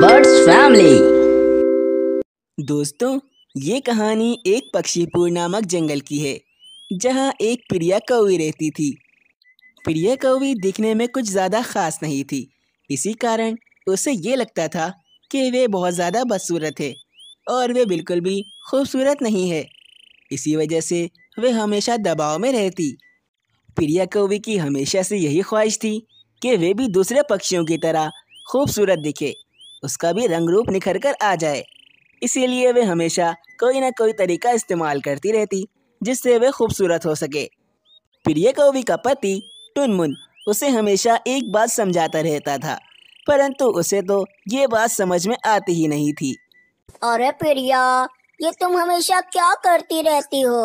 birds family दोस्तों ये कहानी एक पक्षीपुर नामक जंगल की है जहाँ एक प्रिया कौवी रहती थी प्रिया कौवी दिखने में कुछ ज़्यादा ख़ास नहीं थी इसी कारण उसे ये लगता था कि वे बहुत ज़्यादा बदसूरत है और वे बिल्कुल भी खूबसूरत नहीं है इसी वजह से वे हमेशा दबाव में रहती प्रिया कौवी की हमेशा से यही ख्वाहिश थी कि वे भी दूसरे पक्षियों की तरह खूबसूरत दिखे उसका भी रंग रूप निखर कर आ जाए इसीलिए वे हमेशा कोई ना कोई तरीका इस्तेमाल करती रहती जिससे वे खूबसूरत हो सके प्रिय कौवी का पति टुनमुन उसे हमेशा एक बात समझाता रहता था परंतु उसे तो ये बात समझ में आती ही नहीं थी अरे प्रिया ये तुम हमेशा क्या करती रहती हो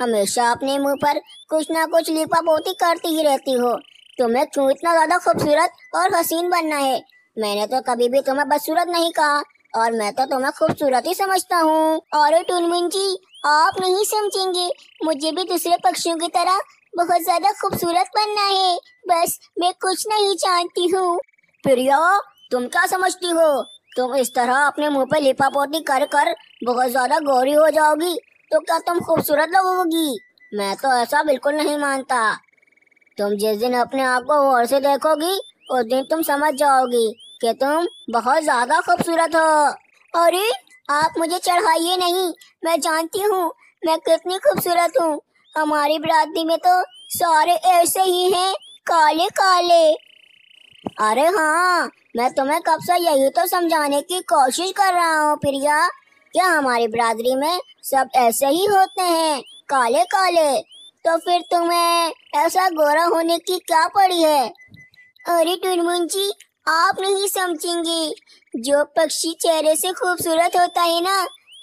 हमेशा अपने मुंह पर कुछ ना कुछ लिपा पोती करती ही रहती हो तुम्हें क्यों इतना ज्यादा खूबसूरत और हसीन बनना है मैंने तो कभी भी तुम्हें बदसूरत नहीं कहा और मैं तो तुम्हें खूबसूरत ही समझता हूँ और टूनमिन जी आप नहीं समझेंगे मुझे भी दूसरे पक्षियों की तरह बहुत ज्यादा खूबसूरत बनना है बस मैं कुछ नहीं जानती हूँ प्रिया तुम क्या समझती हो तुम इस तरह अपने मुंह पे पोती कर कर बहुत ज्यादा गौरी हो जाओगी तो क्या तुम खूबसूरत लगोगी मैं तो ऐसा बिल्कुल नहीं मानता तुम जिस दिन अपने आप को और से देखोगी उस दिन तुम समझ जाओगी कि तुम बहुत ज्यादा खूबसूरत हो अरे आप मुझे चढ़ाइए नहीं मैं जानती हूँ मैं कितनी खूबसूरत हूँ हमारी बरादरी में तो सारे ऐसे ही हैं काले काले अरे हाँ मैं तुम्हें कब से यही तो समझाने की कोशिश कर रहा हूँ प्रिया क्या हमारी बरादरी में सब ऐसे ही होते हैं काले काले तो फिर तुम्हें ऐसा गोरा होने की क्या पड़ी है अरे टुनमुन जी आप नहीं समझेंगे जो पक्षी चेहरे से खूबसूरत होता है ना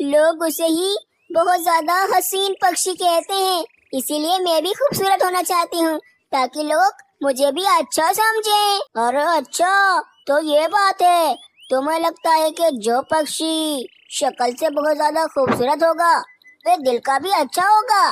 लोग उसे ही बहुत ज्यादा हसीन पक्षी कहते हैं इसीलिए मैं भी खूबसूरत होना चाहती हूँ ताकि लोग मुझे भी अच्छा समझें अरे अच्छा तो ये बात है तुम्हें लगता है कि जो पक्षी शक्ल से बहुत ज्यादा खूबसूरत होगा वे दिल का भी अच्छा होगा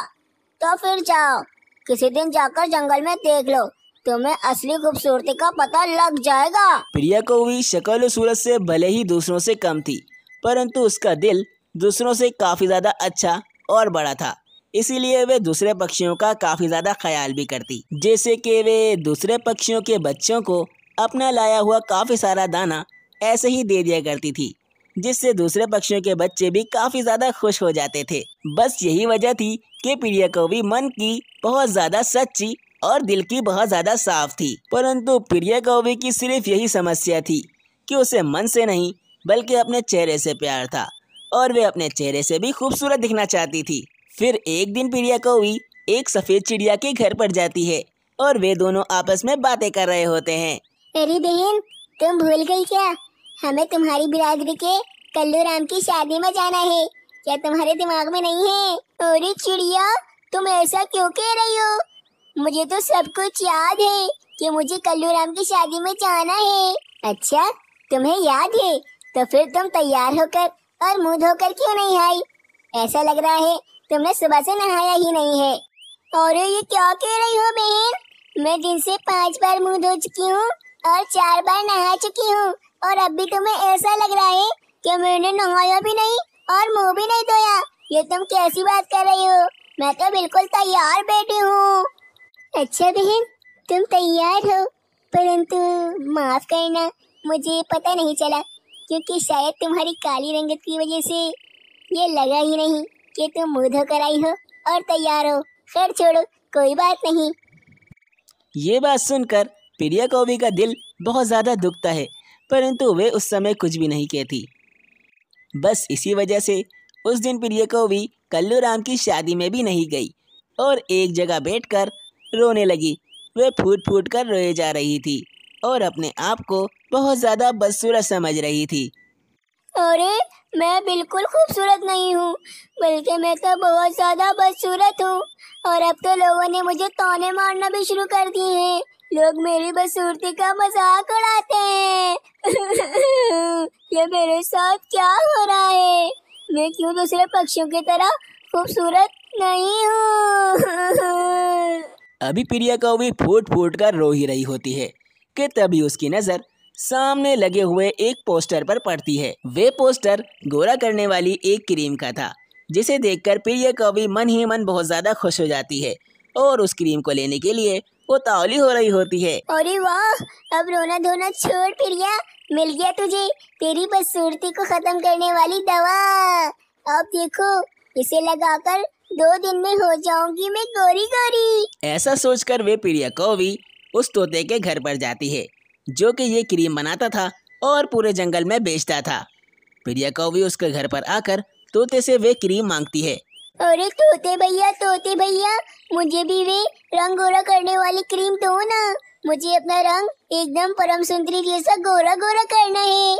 तो फिर जाओ किसी दिन जाकर जंगल में देख लो तुम्हें असली खूबसूरती का पता लग जाएगा प्रिया को भी शक्ल और सूरत से भले ही दूसरों से कम थी परंतु उसका दिल दूसरों से काफ़ी ज़्यादा अच्छा और बड़ा था इसीलिए वे दूसरे पक्षियों का काफ़ी ज़्यादा ख्याल भी करती जैसे कि वे दूसरे पक्षियों के बच्चों को अपना लाया हुआ काफ़ी सारा दाना ऐसे ही दे दिया करती थी जिससे दूसरे पक्षियों के बच्चे भी काफ़ी ज़्यादा खुश हो जाते थे बस यही वजह थी कि प्रिया को भी मन की बहुत ज़्यादा सच्ची और दिल की बहुत ज़्यादा साफ थी परंतु प्रिया कौवे की सिर्फ यही समस्या थी कि उसे मन से नहीं बल्कि अपने चेहरे से प्यार था और वे अपने चेहरे से भी खूबसूरत दिखना चाहती थी फिर एक दिन प्रिया कौवी एक सफ़ेद चिड़िया के घर पर जाती है और वे दोनों आपस में बातें कर रहे होते हैं अरे बहन तुम भूल गई क्या हमें तुम्हारी बिरादरी के कल्लू राम की शादी में जाना है क्या तुम्हारे दिमाग में नहीं है चिड़िया तुम ऐसा क्यों कह रही हो मुझे तो सब कुछ याद है कि मुझे कल्लू राम की शादी में जाना है अच्छा तुम्हें याद है तो फिर तुम तैयार होकर और मुंह धोकर क्यों नहीं आई ऐसा लग रहा है तुमने सुबह से नहाया ही नहीं है और ये क्या कह रही हो बहन मैं दिन से पांच बार मुंह धो चुकी हूँ और चार बार नहा चुकी हूँ और अब भी तुम्हें ऐसा लग रहा है कि मैंने नहाया भी नहीं और मुंह भी नहीं धोया ये तुम कैसी बात कर रही हो मैं तो बिल्कुल तैयार बैठी हूँ अच्छा बहन तुम तैयार हो परंतु माफ़ करना मुझे पता नहीं चला क्योंकि शायद तुम्हारी काली रंगत की वजह से ये लगा ही नहीं कि तुम मुँह धोकर आई हो और तैयार हो खैर छोड़ो कोई बात नहीं ये बात सुनकर प्रिया कौवी का दिल बहुत ज़्यादा दुखता है परंतु वे उस समय कुछ भी नहीं कहती बस इसी वजह से उस दिन प्रिया कौवी कल्लू राम की शादी में भी नहीं गई और एक जगह बैठकर रोने लगी वह फूट फूट कर रोए जा रही थी और अपने आप को बहुत ज़्यादा बदसूरत समझ रही थी अरे मैं बिल्कुल खूबसूरत नहीं हूँ बल्कि मैं तो बहुत ज़्यादा बदसूरत हूँ और अब तो लोगों ने मुझे ताने मारना भी शुरू कर दिए हैं लोग मेरी बदसूरती का मजाक उड़ाते हैं ये मेरे साथ क्या हो रहा है मैं क्यों दूसरे पक्षियों की तरह खूबसूरत नहीं हूँ अभी प्रिया को भी फूट फूट कर रो ही रही होती है कि तभी उसकी नज़र सामने लगे हुए एक पोस्टर पर पड़ती है वे पोस्टर गोरा करने वाली एक क्रीम का था जिसे देखकर प्रिया भी मन ही मन बहुत ज़्यादा खुश हो जाती है और उस क्रीम को लेने के लिए वो तावली हो रही होती है अरे वाह अब रोना धोना छोड़ प्रिया मिल गया तुझे तेरी बदसूरती को खत्म करने वाली दवा अब देखो इसे लगाकर दो दिन में हो जाऊंगी मैं गोरी गोरी ऐसा सोचकर वे प्रिया कौवी उस तोते के घर पर जाती है जो कि ये क्रीम बनाता था और पूरे जंगल में बेचता था प्रिया कौवी उसके घर पर आकर तोते से वे क्रीम मांगती है अरे तोते भैया तोते भैया मुझे भी वे रंग गोरा करने वाली क्रीम दो ना मुझे अपना रंग एकदम परम सुंदरी जैसा गोरा गोरा करना है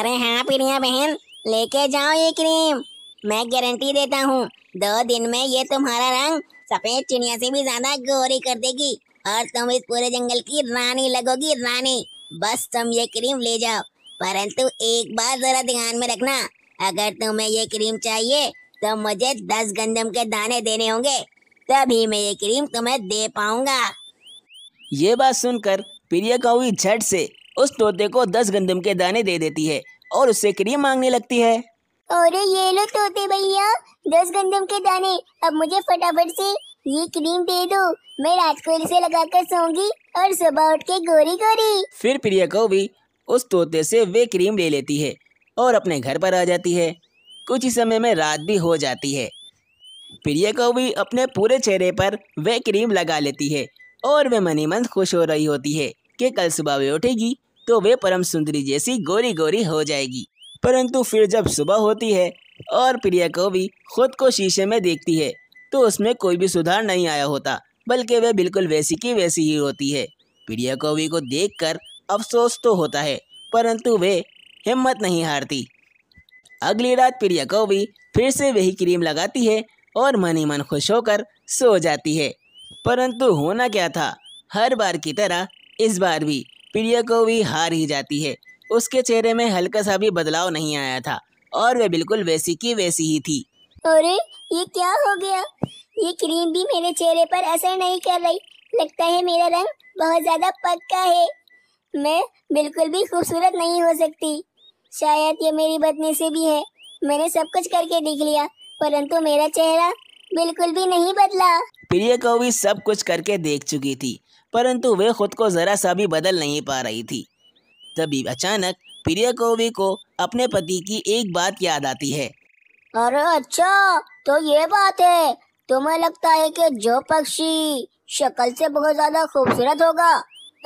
अरे हाँ प्रिया बहन लेके जाओ ये क्रीम मैं गारंटी देता हूँ दो दिन में ये तुम्हारा रंग सफेद चिड़िया से भी ज्यादा गोरी कर देगी और तुम इस पूरे जंगल की रानी लगोगी रानी बस तुम ये क्रीम ले जाओ परंतु एक बार जरा ध्यान में रखना अगर तुम्हें ये क्रीम चाहिए तो मुझे दस गंदम के दाने देने होंगे तभी मैं ये क्रीम तुम्हें दे पाऊंगा ये बात सुनकर प्रिया हुई झट से उस तोते को दस गंदम के दाने दे देती है और उससे क्रीम मांगने लगती है और ये लो तोते भैया दस गंदम के दाने अब मुझे फटाफट से ये क्रीम दे दो मैं रात को इसे कर सोंगी और सुबह उठ के गोरी गोरी फिर प्रिया को भी उस तोते से वे क्रीम ले लेती है और अपने घर पर आ जाती है कुछ ही समय में रात भी हो जाती है प्रिया को भी अपने पूरे चेहरे पर वे क्रीम लगा लेती है और वे मनी मन खुश हो रही होती है कि कल सुबह वे उठेगी तो वे परम सुंदरी जैसी गोरी गोरी हो जाएगी परंतु फिर जब सुबह होती है और प्रिया को भी खुद को शीशे में देखती है तो उसमें कोई भी सुधार नहीं आया होता बल्कि वह बिल्कुल वैसी की वैसी ही होती है प्रिया कौवी को देखकर अफसोस तो होता है परंतु वे हिम्मत नहीं हारती अगली रात प्रिया कौवी फिर से वही क्रीम लगाती है और मन ही मन खुश होकर सो जाती है परंतु होना क्या था हर बार की तरह इस बार भी प्रिया कौवी हार ही जाती है उसके चेहरे में हल्का सा भी बदलाव नहीं आया था और वह बिल्कुल वैसी की वैसी ही थी अरे ये क्या हो गया ये क्रीम भी मेरे चेहरे पर असर नहीं कर रही लगता है मेरा रंग बहुत ज्यादा पक्का है मैं बिल्कुल भी खूबसूरत नहीं हो सकती शायद ये मेरी बदने से भी है मैंने सब कुछ करके देख लिया परंतु मेरा चेहरा बिल्कुल भी नहीं बदला प्रिय भी सब कुछ करके देख चुकी थी परंतु वे खुद को जरा सा भी बदल नहीं पा रही थी तभी अचानक प्रिया कौवे को अपने पति की एक बात याद आती है अरे अच्छा तो ये बात है तुम्हें लगता है कि जो पक्षी शक्ल से बहुत ज्यादा खूबसूरत होगा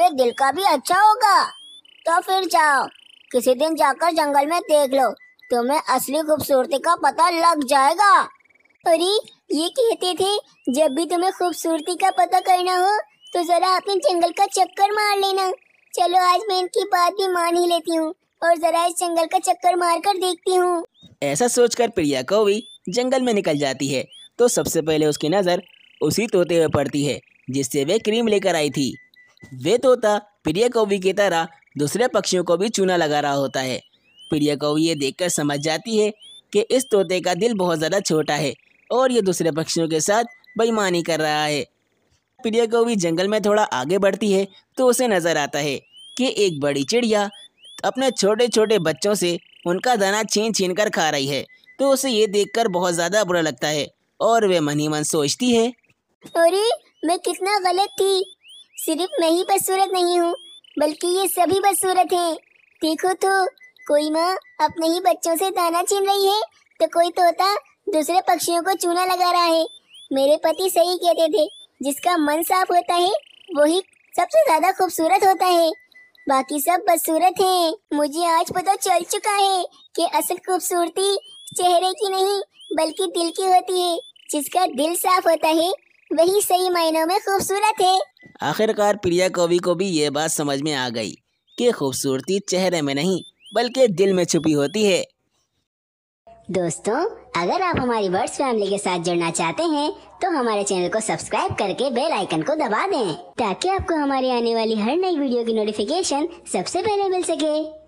वे दिल का भी अच्छा होगा तो फिर जाओ किसी दिन जाकर जंगल में देख लो तुम्हें असली खूबसूरती का पता लग जाएगा अरे ये कहते थे जब भी तुम्हें खूबसूरती का पता करना हो तो जरा अपने जंगल का चक्कर मार लेना चलो आज मैं इनकी बात भी मान ही लेती हूँ और जरा इस जंगल का चक्कर मार कर देखती हूँ ऐसा सोचकर प्रिया भी जंगल में निकल जाती है तो सबसे पहले उसकी नज़र उसी तोते पर पड़ती है जिससे वे क्रीम लेकर आई थी वे तोता प्रिया कौवी की तरह दूसरे पक्षियों को भी चूना लगा रहा होता है प्रिया कौवी ये देखकर समझ जाती है कि इस तोते का दिल बहुत ज़्यादा छोटा है और ये दूसरे पक्षियों के साथ बेईमानी कर रहा है प्रिया गौरी जंगल में थोड़ा आगे बढ़ती है तो उसे नज़र आता है कि एक बड़ी चिड़िया अपने छोटे छोटे बच्चों से उनका दाना छीन छीन कर खा रही है तो उसे ये देखकर बहुत ज़्यादा बुरा लगता है और वे मन ही मन सोचती है अरे मैं कितना गलत थी सिर्फ मैं ही बदसूरत नहीं हूँ बल्कि ये सभी बदसूरत हैं देखो तो कोई माँ अपने ही बच्चों से दाना छीन रही है तो कोई तोता दूसरे पक्षियों को चूना लगा रहा है मेरे पति सही कहते थे जिसका मन साफ होता है वही सबसे ज्यादा खूबसूरत होता है बाकी सब बदसूरत है मुझे आज पता चल चुका है कि असल खूबसूरती चेहरे की नहीं बल्कि दिल की होती है जिसका दिल साफ होता है वही सही मायनों में खूबसूरत है आखिरकार प्रिया कवि को भी ये बात समझ में आ गई कि खूबसूरती चेहरे में नहीं बल्कि दिल में छुपी होती है दोस्तों अगर आप हमारी वर्ड्स फैमिली के साथ जुड़ना चाहते हैं तो हमारे चैनल को सब्सक्राइब करके बेल आइकन को दबा दें ताकि आपको हमारी आने वाली हर नई वीडियो की नोटिफिकेशन सबसे पहले मिल सके